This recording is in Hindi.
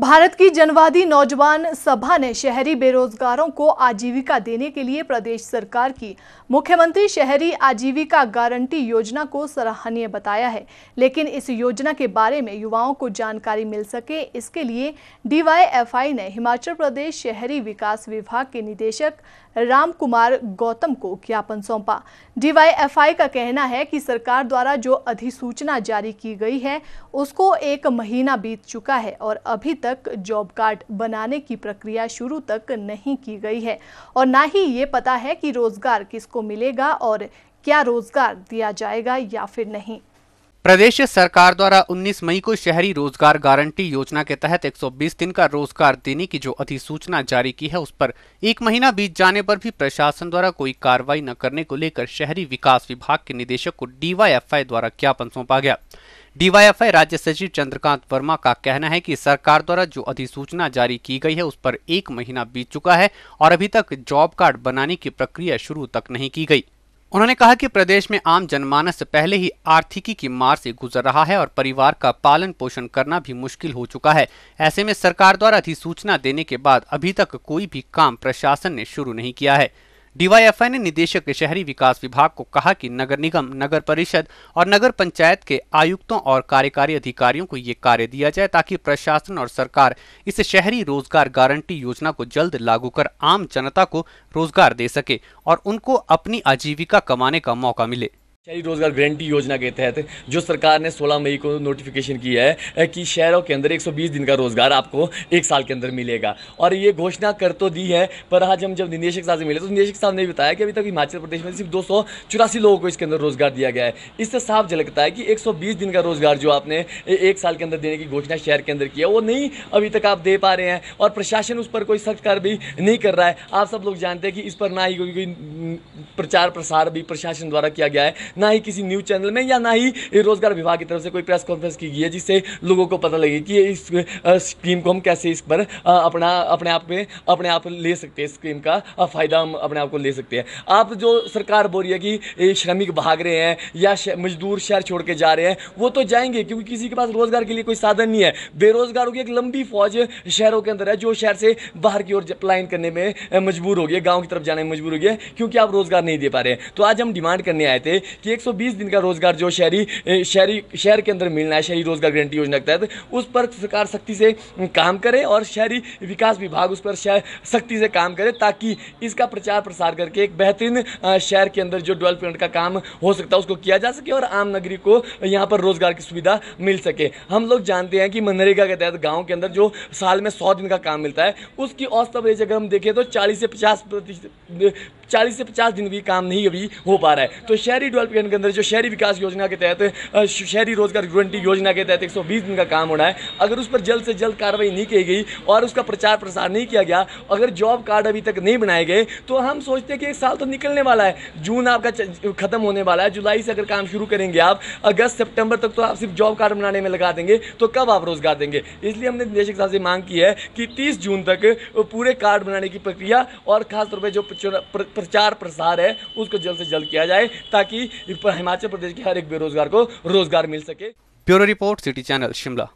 भारत की जनवादी नौजवान सभा ने शहरी बेरोजगारों को आजीविका देने के लिए प्रदेश सरकार की मुख्यमंत्री शहरी आजीविका गारंटी योजना को सराहनीय बताया है लेकिन इस योजना के बारे में युवाओं को जानकारी मिल सके इसके लिए डीवाईएफआई ने हिमाचल प्रदेश शहरी विकास विभाग के निदेशक राम कुमार गौतम को ज्ञापन सौंपा डीवाई का कहना है कि सरकार द्वारा जो अधिसूचना जारी की गई है उसको एक महीना बीत चुका है और अभी तक तक जॉब कार्ड बनाने की प्रक्रिया शुरू तक नहीं की गई है और ना ही ये पता है कि रोजगार किसको मिलेगा और क्या रोजगार दिया जाएगा या फिर नहीं प्रदेश सरकार द्वारा 19 मई को शहरी रोजगार गारंटी योजना के तहत 120 दिन का रोजगार देने की जो अधिसूचना जारी की है उस पर एक महीना बीत जाने पर भी प्रशासन द्वारा कोई कार्रवाई न करने को लेकर शहरी विकास विभाग के निदेशक को डीवाईएफआई द्वारा ज्ञापन सौंपा गया डीवाईएफआई राज्य सचिव चंद्रकांत वर्मा का कहना है कि सरकार द्वारा जो अधिसूचना जारी की गई है उस पर एक महीना बीत चुका है और अभी तक जॉब कार्ड बनाने की प्रक्रिया शुरू तक नहीं की गई उन्होंने कहा कि प्रदेश में आम जनमानस पहले ही आर्थिकी की मार से गुजर रहा है और परिवार का पालन पोषण करना भी मुश्किल हो चुका है ऐसे में सरकार द्वारा अधिसूचना देने के बाद अभी तक कोई भी काम प्रशासन ने शुरू नहीं किया है डीवाईएफआई ने निदेशक शहरी विकास विभाग को कहा कि नगर निगम नगर परिषद और नगर पंचायत के आयुक्तों और कार्यकारी अधिकारियों को ये कार्य दिया जाए ताकि प्रशासन और सरकार इस शहरी रोजगार गारंटी योजना को जल्द लागू कर आम जनता को रोजगार दे सके और उनको अपनी आजीविका कमाने का मौका मिले शहरी रोजगार गारंटी योजना के तहत जो सरकार ने 16 मई को नोटिफिकेशन किया है कि शहरों के अंदर 120 दिन का रोज़गार आपको एक साल के अंदर मिलेगा और ये घोषणा कर तो दी है पर आज हम जब निदेशक साहब से मिले तो निदेशक साहब ने बताया कि अभी तक हिमाचल प्रदेश में सिर्फ दो लोगों को इसके अंदर रोज़गार दिया गया है इससे साफ झलकता है कि एक दिन का रोज़गार जो आपने एक साल के अंदर देने की घोषणा शहर के अंदर किया वो नहीं अभी तक आप दे पा रहे हैं और प्रशासन उस पर कोई सख्त भी नहीं कर रहा है आप सब लोग जानते हैं कि इस पर ना ही कोई प्रचार प्रसार भी प्रशासन द्वारा किया गया है ना ही किसी न्यूज़ चैनल में या ना ही रोज़गार विभाग की तरफ से कोई प्रेस कॉन्फ्रेंस की गई है जिससे लोगों को पता लगे कि इस स्कीम को हम कैसे इस पर अपना अपने आप में अपने आप ले सकते हैं स्कीम का फ़ायदा हम अपने आप को ले सकते हैं आप जो सरकार बोल रही है कि श्रमिक भाग रहे हैं या मजदूर शहर छोड़ के जा रहे हैं वो तो जाएंगे क्योंकि किसी के पास रोज़गार के लिए कोई साधन नहीं है बेरोज़गारों की एक लंबी फौज शहरों के अंदर है जो शहर से बाहर की ओर पलायन करने में मजबूर हो गए गाँव की तरफ जाने में मजबूर हो गया क्योंकि आप रोज़गार नहीं दे पा रहे तो आज हम डिमांड करने आए थे कि 120 दिन का रोज़गार जो शहरी शहरी शहर के अंदर मिलना है शहरी रोज़गार गारंटी योजना के तहत उस पर सरकार सख्ती से काम करे और शहरी विकास विभाग उस पर सख्ती से काम करे ताकि इसका प्रचार प्रसार करके एक बेहतरीन शहर के अंदर जो डेवलपमेंट का काम हो सकता है उसको किया जा सके और आम नगरी को यहाँ पर रोज़गार की सुविधा मिल सके हम लोग जानते हैं कि मनरेगा के तहत गाँव के अंदर जो साल में सौ दिन का काम मिलता है उसकी औसत रेज अगर हम देखें तो चालीस से पचास प्रतिशत चालीस से पचास दिन भी काम नहीं अभी हो पा रहा है तो शहरी डेवलप हेल्प के अंदर जो शहरी विकास योजना के तहत शहरी रोजगार गारंटी योजना के तहत 120 दिन का काम होना है अगर उस पर जल्द से जल्द कार्रवाई नहीं की गई और उसका प्रचार प्रसार नहीं किया गया अगर जॉब कार्ड अभी तक नहीं बनाए गए तो हम सोचते हैं कि एक साल तो निकलने वाला है जून आपका ख़त्म होने वाला है जुलाई से अगर काम शुरू करेंगे आप अगस्त सेप्टेम्बर तक तो आप सिर्फ जॉब कार्ड बनाने में लगा देंगे तो कब आप रोज़गार देंगे इसलिए हमने निदेशक साहब से मांग की है कि तीस जून तक पूरे कार्ड बनाने की प्रक्रिया और खासतौर पर जो प्रचार प्रसार है उसको जल्द से जल्द किया जाए ताकि हिमाचल प्रदेश के हर एक बेरोजगार को रोजगार मिल सके bureau report city channel Shimla